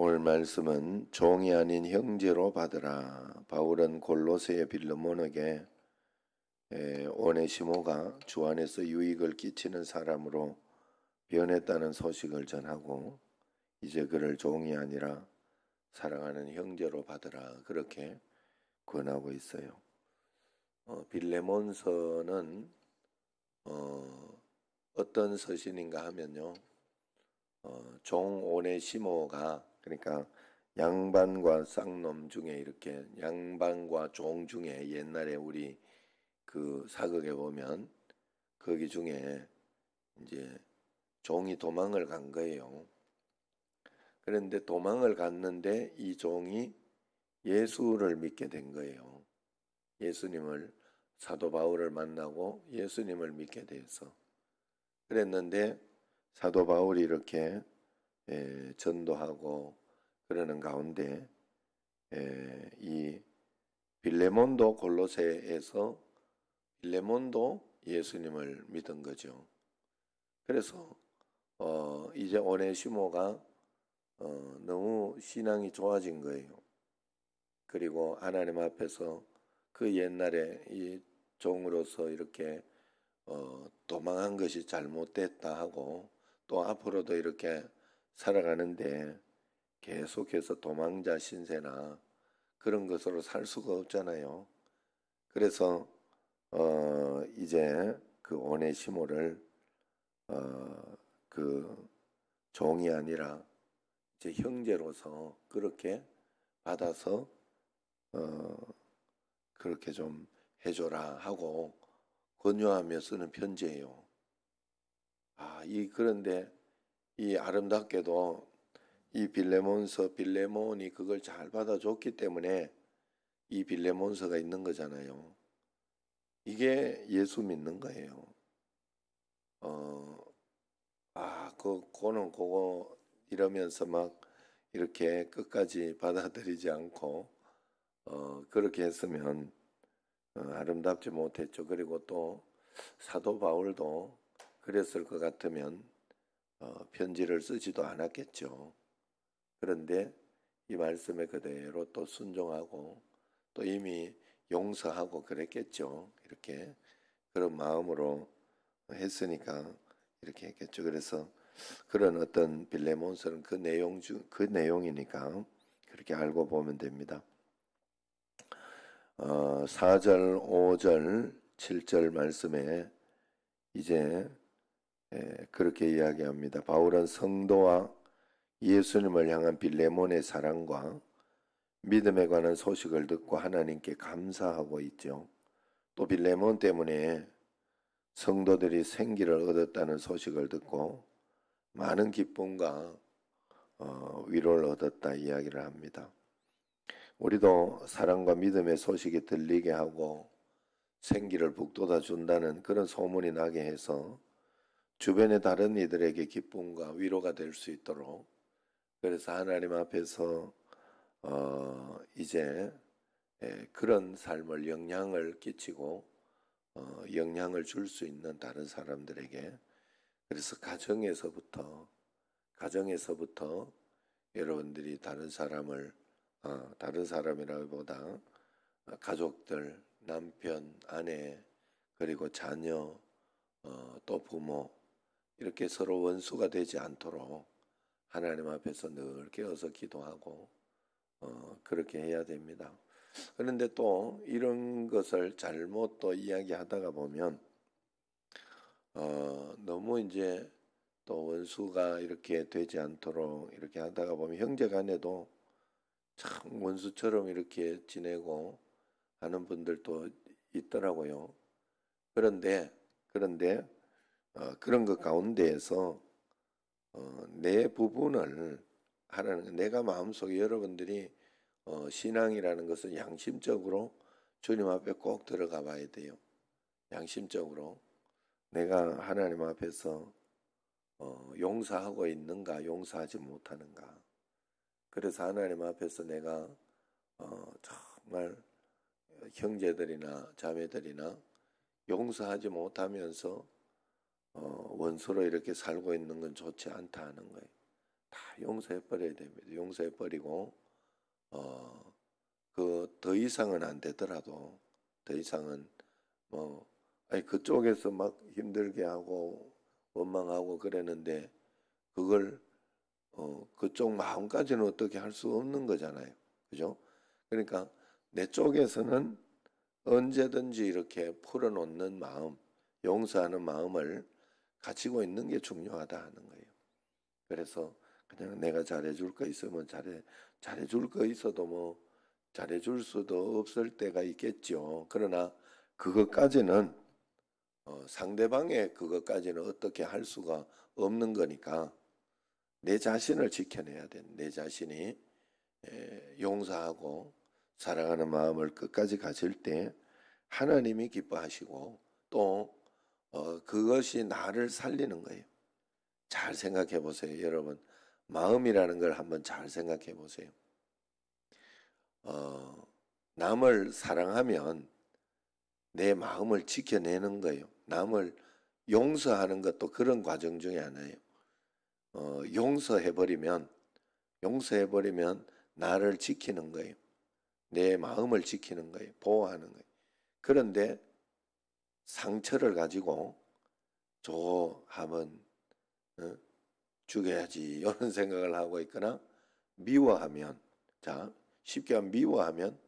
오늘 말씀은 종이 아닌 형제로 받으라. 바울은 골로새의 빌르몬에게 오네시모가 주 안에서 유익을 끼치는 사람으로 변했다는 소식을 전하고 이제 그를 종이 아니라 사랑하는 형제로 받으라 그렇게 권하고 있어요. 어, 빌레몬서는 어, 떤 서신인가 하면요, 어, 종 오네시모가 그러니까 양반과 쌍놈 중에 이렇게 양반과 종 중에 옛날에 우리 그 사극에 보면 거기 중에 이제 종이 도망을 간 거예요. 그런데 도망을 갔는데 이 종이 예수를 믿게 된 거예요. 예수님을 사도 바울을 만나고 예수님을 믿게 돼서 그랬는데 사도 바울이 이렇게 에, 예, 전도하고 그러는 가운데 에, 예, 이 빌레몬도 골로새에서 빌레몬도 예수님을 믿은 거죠. 그래서 어, 이제 오네시모가 어, 너무 신앙이 좋아진 거예요. 그리고 하나님 앞에서 그 옛날에 이 종으로서 이렇게 어, 도망한 것이 잘못됐다 하고 또 앞으로도 이렇게 살아가는데 계속해서 도망자 신세나 그런 것으로 살 수가 없잖아요. 그래서 어 이제 그 오네시모를 어그 종이 아니라 제 형제로서 그렇게 받아서 어 그렇게 좀 해줘라 하고 권유하며 쓰는 편지예요. 아, 이 그런데 이 아름답게도 이 빌레몬서 빌레몬이 그걸 잘 받아줬기 때문에 이 빌레몬서가 있는 거잖아요. 이게 예수 믿는 거예요. 어, 아, 그, 고는 그거 이러면서 막 이렇게 끝까지 받아들이지 않고, 어, 그렇게 했으면 어, 아름답지 못했죠. 그리고 또 사도 바울도 그랬을 것 같으면 어, 편지를 쓰지도 않았겠죠. 그런데 이 말씀에 그대로 또 순종하고 또 이미 용서하고 그랬겠죠. 이렇게 그런 마음으로 했으니까 이렇게 했겠죠. 그래서 그런 어떤 빌레몬서는 그 내용 중, 그 내용이니까 그렇게 알고 보면 됩니다. 어, 4절, 5절, 7절 말씀에 이제 예, 그렇게 이야기합니다. 바울은 성도와 예수님을 향한 빌레몬의 사랑과 믿음에 관한 소식을 듣고 하나님께 감사하고 있죠. 또 빌레몬 때문에 성도들이 생기를 얻었다는 소식을 듣고 많은 기쁨과 어, 위로를 얻었다 이야기를 합니다. 우리도 사랑과 믿음의 소식이 들리게 하고 생기를 북돋아 준다는 그런 소문이 나게 해서 주변의 다른 이들에게 기쁨과 위로가 될 수 있도록 그래서 하나님 앞에서 어 이제 예, 그런 삶을 영향을 끼치고 어 영향을 줄 수 있는 다른 사람들에게 그래서 가정에서부터 가정에서부터 여러분들이 다른 사람을 어, 다른 사람이라기보다 가족들 남편 아내 그리고 자녀 어, 또 부모 이렇게 서로 원수가 되지 않도록 하나님 앞에서 늘 깨어서 기도하고 어, 그렇게 해야 됩니다. 그런데 또 이런 것을 잘못 또 이야기하다가 보면 어, 너무 이제 또 원수가 이렇게 되지 않도록 이렇게 하다가 보면 형제간에도 참 원수처럼 이렇게 지내고 하는 분들도 있더라고요. 그런데 그런데 어, 그런 것 가운데에서 어, 내 부분을 하라는 내가 마음속에 여러분들이 어, 신앙이라는 것은 양심적으로 주님 앞에 꼭 들어가 봐야 돼요. 양심적으로 내가 하나님 앞에서 어, 용서하고 있는가, 용서하지 못하는가. 그래서 하나님 앞에서 내가 어, 정말 형제들이나 자매들이나 용서하지 못하면서 어, 원수로 이렇게 살고 있는 건 좋지 않다 하는 거예요. 다 용서해 버려야 됩니다. 용서해 버리고 어, 그 더 이상은 안 되더라도 더 이상은 뭐 아니 그쪽에서 막 힘들게 하고 원망하고 그랬는데 그걸 어, 그쪽 마음까지는 어떻게 할 수 없는 거잖아요. 그죠? 그러니까 내 쪽에서는 언제든지 이렇게 풀어놓는 마음, 용서하는 마음을 가지고 있는 게 중요하다 하는 거예요. 그래서 그냥 내가 잘해줄 거 있으면 잘해 잘해줄 거 있어도 뭐 잘해줄 수도 없을 때가 있겠죠. 그러나 그것까지는 어, 상대방의 그것까지는 어떻게 할 수가 없는 거니까 내 자신을 지켜내야 돼. 내 자신이 에, 용서하고 사랑하는 마음을 끝까지 가질 때 하나님이 기뻐하시고 또 어, 그것이 나를 살리는 거예요. 잘 생각해 보세요, 여러분. 마음이라는 걸 한번 잘 생각해 보세요. 어, 남을 사랑하면 내 마음을 지켜내는 거예요. 남을 용서하는 것도 그런 과정 중에 하나예요. 어, 용서해버리면, 용서해버리면 나를 지키는 거예요. 내 마음을 지키는 거예요. 보호하는 거예요. 그런데 상처를 가지고 저거 하면 어? 죽여야지 이런 생각을 하고 있거나 미워하면 자 쉽게 하면 미워하면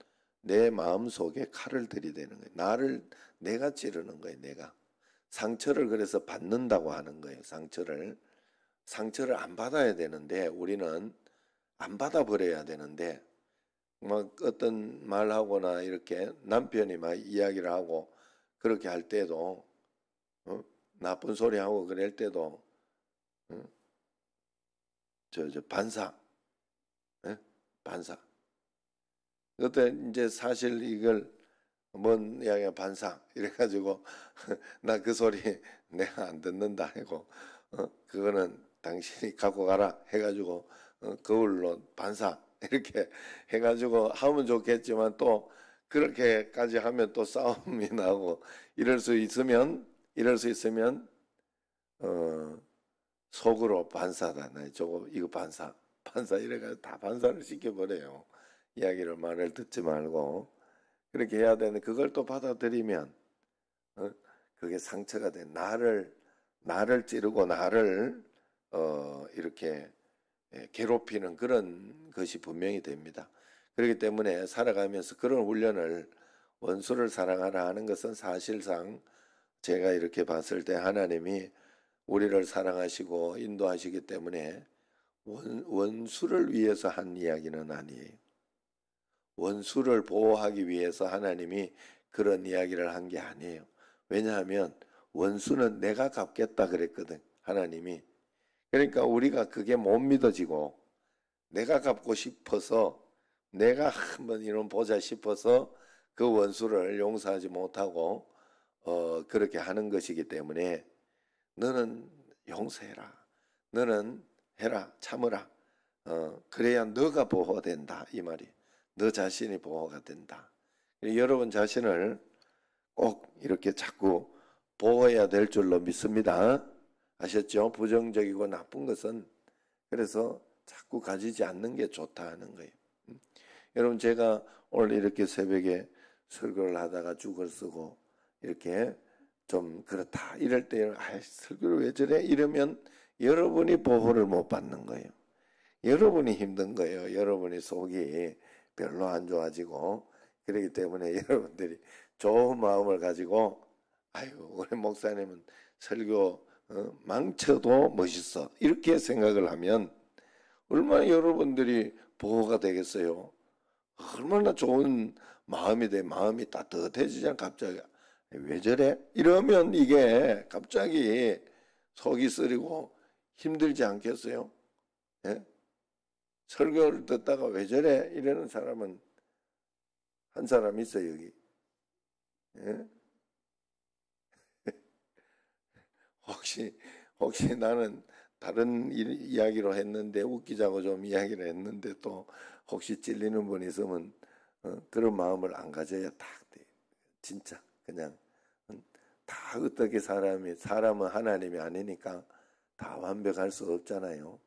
내 마음 속에 칼을 들이대는 거예요. 나를 내가 찌르는 거예요. 내가 상처를 그래서 받는다고 하는 거예요. 상처를 상처를 안 받아야 되는데 우리는 안 받아 버려야 되는데 막 어떤 말하거나 이렇게 남편이 막 이야기를 하고 그렇게 할 때도 어? 나쁜 소리 하고 그럴 때도 어? 저저 반사, 에? 예? 반사. 그때 이제 사실 이걸 뭔 이야기야 반사 이래 가지고 나 그 소리 내가 안 듣는다 하고 어? 그거는 당신이 갖고 가라 해가지고 어, 거울로 반사 이렇게 해가지고 하면 좋겠지만 또 그렇게까지 하면 또 싸움이 나고 이럴 수 있으면 이럴 수 있으면 어 속으로 반사다. 나 조금 이거 반사 반사 이래가지고 다 반사를 시켜버려요. 이야기를 말을 듣지 말고 그렇게 해야 되는 그걸 또 받아들이면 어? 그게 상처가 돼 나를 나를 찌르고 나를 어 이렇게 예, 괴롭히는 그런 것이 분명히 됩니다. 그렇기 때문에 살아가면서 그런 훈련을 원수를 사랑하라 하는 것은 사실상 제가 이렇게 봤을 때 하나님이 우리를 사랑하시고 인도하시기 때문에 원, 원수를 위해서 한 이야기는 아니에요. 원수를 보호하기 위해서 하나님이 그런 이야기를 한 게 아니에요. 왜냐하면 원수는 내가 갚겠다 그랬거든. 하나님이. 그러니까 우리가 그게 못 믿어지고 내가 갚고 싶어서 내가 한번 이런 보자 싶어서 그 원수를 용서하지 못하고 어, 그렇게 하는 것이기 때문에 너는 용서해라. 너는 해라. 참으라. 어, 그래야 너가 보호된다. 이 말이. 너 자신이 보호가 된다. 여러분 자신을 꼭 이렇게 자꾸 보호해야 될 줄로 믿습니다. 아셨죠? 부정적이고 나쁜 것은 그래서 자꾸 가지지 않는 게 좋다 하는 거예요. 여러분 제가 오늘 이렇게 새벽에 설교를 하다가 죽을 쓰고 이렇게 좀 그렇다 이럴 때 아, 설교를 왜 저래 이러면 여러분이 보호를 못 받는 거예요. 여러분이 힘든 거예요. 여러분이 속이 별로 안 좋아지고 그러기 때문에 여러분들이 좋은 마음을 가지고 아유 우리 목사님은 설교 어, 망쳐도 멋있어 이렇게 생각을 하면 얼마나 여러분들이 보호가 되겠어요. 얼마나 좋은 마음이 돼. 마음이 따뜻해지잖아, 갑자기. 왜 저래? 이러면 이게 갑자기 속이 쓰리고 힘들지 않겠어요? 예? 설교를 듣다가 왜 저래? 이러는 사람은 한 사람 있어, 여기. 예? 혹시, 혹시 나는 다른 이야기로 했는데 웃기자고 좀 이야기를 했는데 또 혹시 찔리는 분이 있으면 어, 그런 마음을 안 가져야 딱 돼. 진짜 그냥 음, 다 어떻게 사람이 사람은 하나님이 아니니까 다 완벽할 수 없잖아요.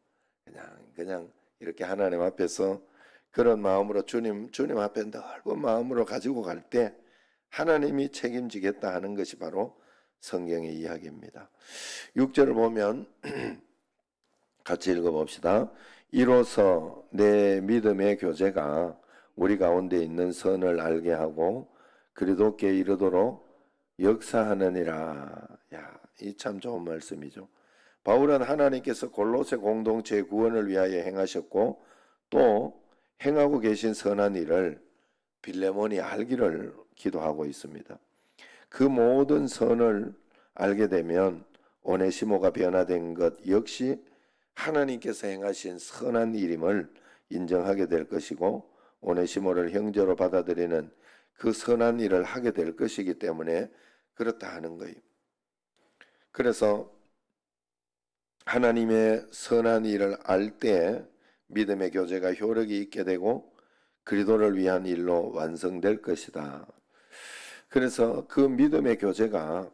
그냥 그냥 이렇게 하나님 앞에서 그런 마음으로 주님 주님 앞에 넓은 마음으로 가지고 갈 때 하나님이 책임지겠다 하는 것이 바로 성경의 이야기입니다. 6절을 보면 같이 읽어봅시다. 이로써 내 믿음의 교제가 우리 가운데 있는 선을 알게 하고 그리도께 이르도록 역사하느니라. 야, 이 참 좋은 말씀이죠. 바울은 하나님께서 골로새 공동체의 구원을 위하여 행하셨고 또 행하고 계신 선한 일을 빌레몬이 알기를 기도하고 있습니다. 그 모든 선을 알게 되면 오네시모가 변화된 것 역시 하나님께서 행하신 선한 일임을 인정하게 될 것이고 오네시모를 형제로 받아들이는 그 선한 일을 하게 될 것이기 때문에 그렇다 하는 거예요. 그래서 하나님의 선한 일을 알 때 믿음의 교제가 효력이 있게 되고 그리도를 위한 일로 완성될 것이다. 그래서 그 믿음의 교제가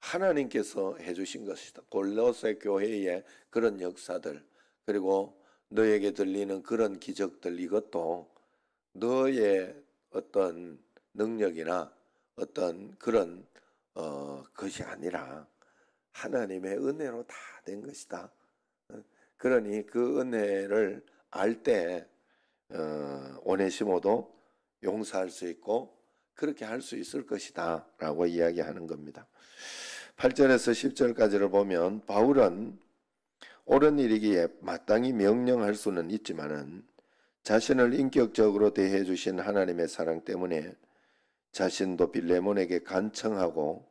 하나님께서 해주신 것이다. 골로새 교회의 그런 역사들 그리고 너에게 들리는 그런 기적들 이것도 너의 어떤 능력이나 어떤 그런 어, 것이 아니라 하나님의 은혜로 다 된 것이다. 그러니 그 은혜를 알때 어, 오네시모도 용서할 수 있고 그렇게 할 수 있을 것이다라고 이야기하는 겁니다. 8절에서 10절까지를 보면 바울은 옳은 일이기에 마땅히 명령할 수는 있지만은 자신을 인격적으로 대해 주신 하나님의 사랑 때문에 자신도 빌레몬에게 간청하고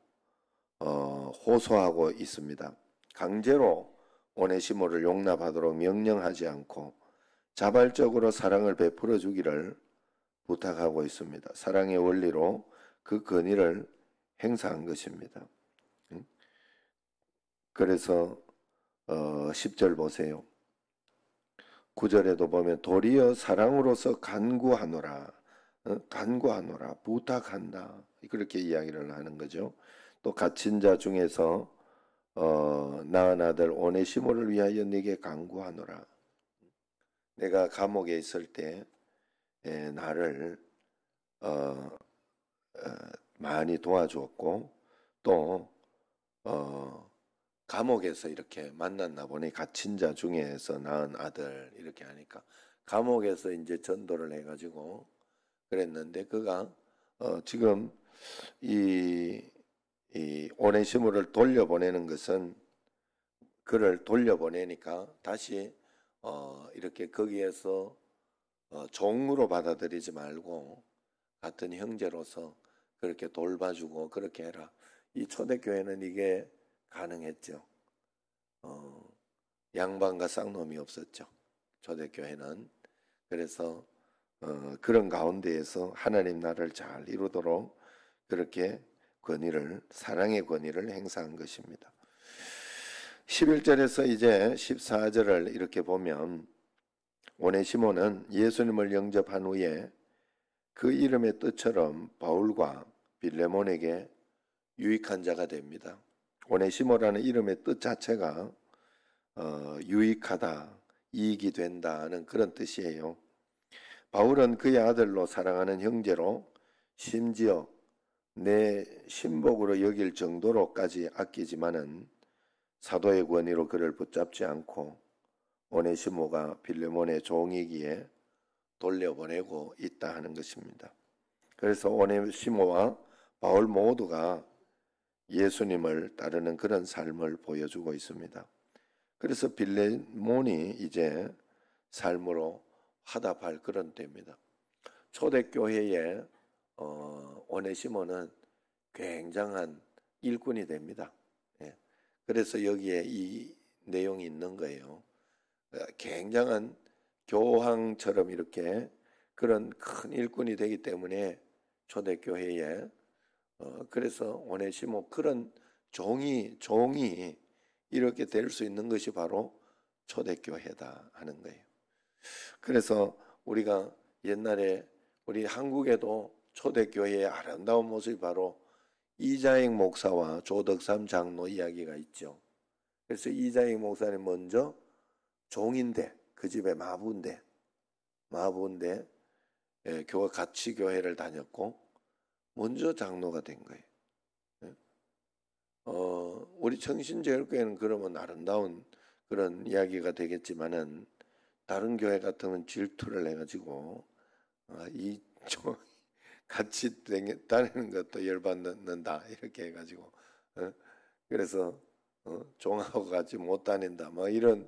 어, 호소하고 있습니다. 강제로 오네시모를 용납하도록 명령하지 않고 자발적으로 사랑을 베풀어 주기를 부탁하고 있습니다. 사랑의 원리로 그 권위를 행사한 것입니다. 그래서 어, 10절 보세요. 9절에도 보면 도리어 사랑으로서 간구하노라. 어, 간구하노라. 부탁한다. 그렇게 이야기를 하는 거죠. 또 갇힌 자 중에서 어, 낳은 아들 오네시모를 위하여 네게 간구하노라. 내가 감옥에 있을 때 에, 나를 어, 어, 많이 도와주었고 또 어, 감옥에서 이렇게 만났나 보니 갇힌 자 중에서 낳은 아들 이렇게 하니까 감옥에서 이제 전도를 해가지고 그랬는데 그가 어 지금 이, 이 오네시모를 돌려보내는 것은 그를 돌려보내니까 다시 어 이렇게 거기에서 어 종으로 받아들이지 말고 같은 형제로서 그렇게 돌봐주고 그렇게 해라. 이 초대교회는 이게 가능했죠. 어, 양반과 쌍놈이 없었죠. 초대교회는. 그래서 어, 그런 가운데에서 하나님 나라를 잘 이루도록 그렇게 권위를 사랑의 권위를 행사한 것입니다. 11절에서 이제 14절을 이렇게 보면 오네시모는 예수님을 영접한 후에 그 이름의 뜻처럼 바울과 빌레몬에게 유익한 자가 됩니다. 오네시모라는 이름의 뜻 자체가 어, 유익하다, 이익이 된다는 그런 뜻이에요. 바울은 그의 아들로 사랑하는 형제로 심지어 내 신복으로 여길 정도로까지 아끼지만은 사도의 권위로 그를 붙잡지 않고 오네시모가 빌레몬의 종이기에 돌려보내고 있다 하는 것입니다. 그래서 오네시모와 바울 모두가 예수님을 따르는 그런 삶을 보여주고 있습니다. 그래서 빌레몬이 이제 삶으로 화답할 그런 때입니다. 초대교회의 어, 오네시모는 굉장한 일꾼이 됩니다. 예. 그래서 여기에 이 내용이 있는 거예요. 어, 굉장한 교황처럼 이렇게 그런 큰 일꾼이 되기 때문에 초대교회의 어, 그래서 오네시모 뭐 그런 종이 종이 이렇게 될 수 있는 것이 바로 초대교회다 하는 거예요. 그래서 우리가 옛날에 우리 한국에도 초대교회의 아름다운 모습이 바로 이자익 목사와 조덕삼 장로 이야기가 있죠. 그래서 이자익 목사는 먼저 종인데 그집에 마부인데 마부인데 예, 교와 같이 교회를 다녔고 먼저 장로가 된 거예요. 예? 어, 우리 청신제일교회는 그러면 아름다운 그런 이야기가 되겠지만은 다른 교회 같으면 질투를 해가지고 아, 이 저, 같이 다니는 것도 열받는다 이렇게 해가지고 어? 그래서 어? 종하고 같이 못 다닌다 뭐 이런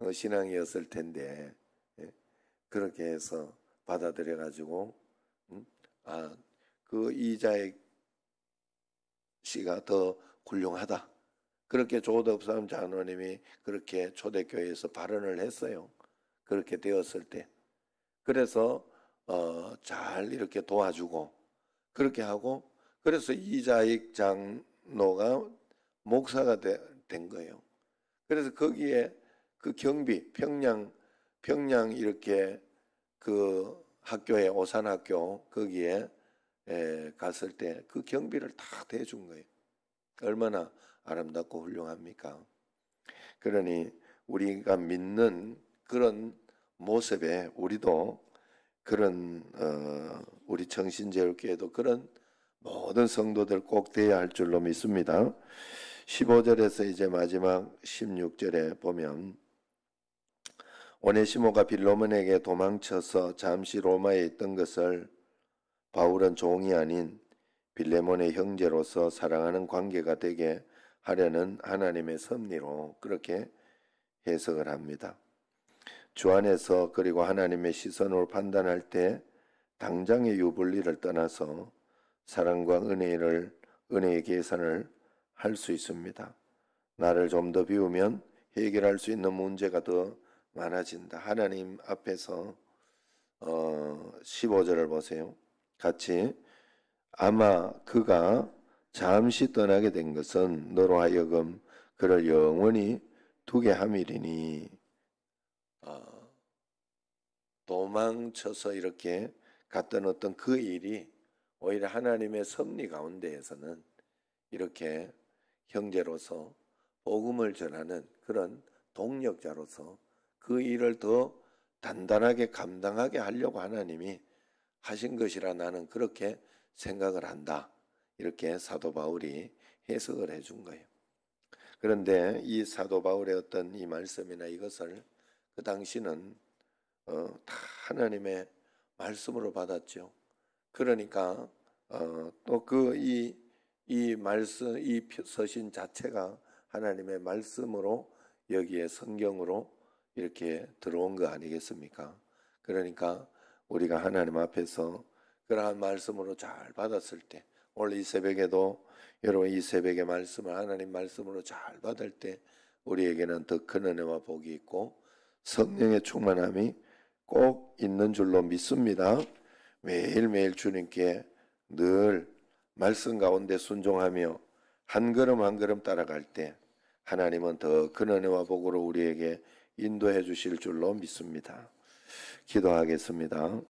어, 신앙이었을 텐데 예? 그렇게 해서 받아들여가지고 음? 아그 이자의 씨가 더 훌륭하다. 그렇게 조덕 삼 장로님이 그렇게 초대교회에서 발언을 했어요. 그렇게 되었을 때. 그래서 어, 잘 이렇게 도와주고 그렇게 하고 그래서 이자익 장로가 목사가 되, 된 거예요. 그래서 거기에 그 경비 평양 평양 이렇게 그 학교에 오산학교 거기에 갔을 때 그 경비를 다 대준 거예요. 얼마나 아름답고 훌륭합니까? 그러니 우리가 믿는 그런 모습에 우리도 그런 어, 우리 정신제일교회도 그런 모든 성도들 꼭 돼야 할 줄로 믿습니다. 15절에서 이제 마지막 16절에 보면 오네시모가 빌로몬에게 도망쳐서 잠시 로마에 있던 것을 바울은 종이 아닌 빌레몬의 형제로서 사랑하는 관계가 되게 하려는 하나님의 섭리로 그렇게 해석을 합니다. 주 안에서 그리고 하나님의 시선으로 판단할 때 당장의 유불리를 떠나서 사랑과 은혜를 은혜의 계산을 할 수 있습니다. 나를 좀 더 비우면 해결할 수 있는 문제가 더 많아진다. 하나님 앞에서 어, 15절을 보세요. 같이 아마 그가 잠시 떠나게 된 것은 너로 하여금 그를 영원히 두게 함이리니 어, 도망쳐서 이렇게 갔던 어떤 그 일이 오히려 하나님의 섭리 가운데에서는 이렇게 형제로서 복음을 전하는 그런 동력자로서 그 일을 더 단단하게 감당하게 하려고 하나님이 하신 것이라 나는 그렇게 생각을 한다. 이렇게 사도 바울이 해석을 해 준 거예요. 그런데 이 사도 바울의 어떤 이 말씀이나 이것을 그 당시는 어, 다 하나님의 말씀으로 받았죠. 그러니까 어, 또그이이 이 말씀 이 서신 자체가 하나님의 말씀으로 여기에 성경으로 이렇게 들어온 거 아니겠습니까? 그러니까 우리가 하나님 앞에서 그러한 말씀으로 잘 받았을 때 오늘 이 새벽에도 여러분 이 새벽의 말씀을 하나님 말씀으로 잘 받을 때 우리에게는 더 큰 은혜와 복이 있고 성령의 충만함이 꼭 있는 줄로 믿습니다. 매일매일 주님께 늘 말씀 가운데 순종하며 한 걸음 한 걸음 따라갈 때 하나님은 더 큰 은혜와 복으로 우리에게 인도해 주실 줄로 믿습니다. 기도하겠습니다.